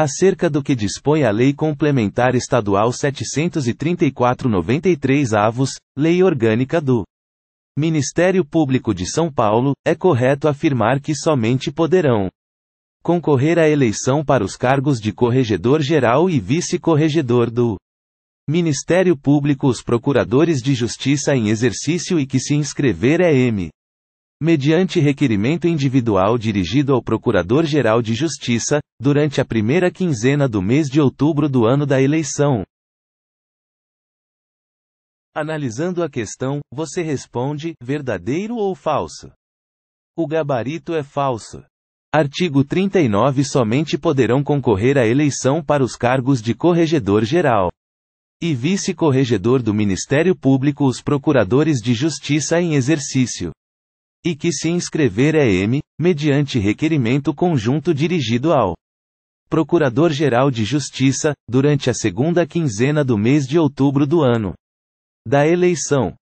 acerca do que dispõe a Lei Complementar Estadual 734-93 avos, Lei Orgânica do Ministério Público de São Paulo, é correto afirmar que somente poderão concorrer à eleição para os cargos de corregedor-geral e vice-corregedor do Ministério Público os procuradores de justiça em exercício e que se inscrever é M mediante requerimento individual dirigido ao Procurador-Geral de Justiça, durante a primeira quinzena do mês de outubro do ano da eleição. Analisando a questão, você responde: verdadeiro ou falso? O gabarito é falso. Artigo 39 Somente poderão concorrer à eleição para os cargos de corregedor-geral e vice-corregedor do Ministério Público os procuradores de justiça em exercício e que se inscrever é M, mediante requerimento conjunto dirigido ao Procurador-Geral de Justiça, durante a segunda quinzena do mês de outubro do ano da eleição.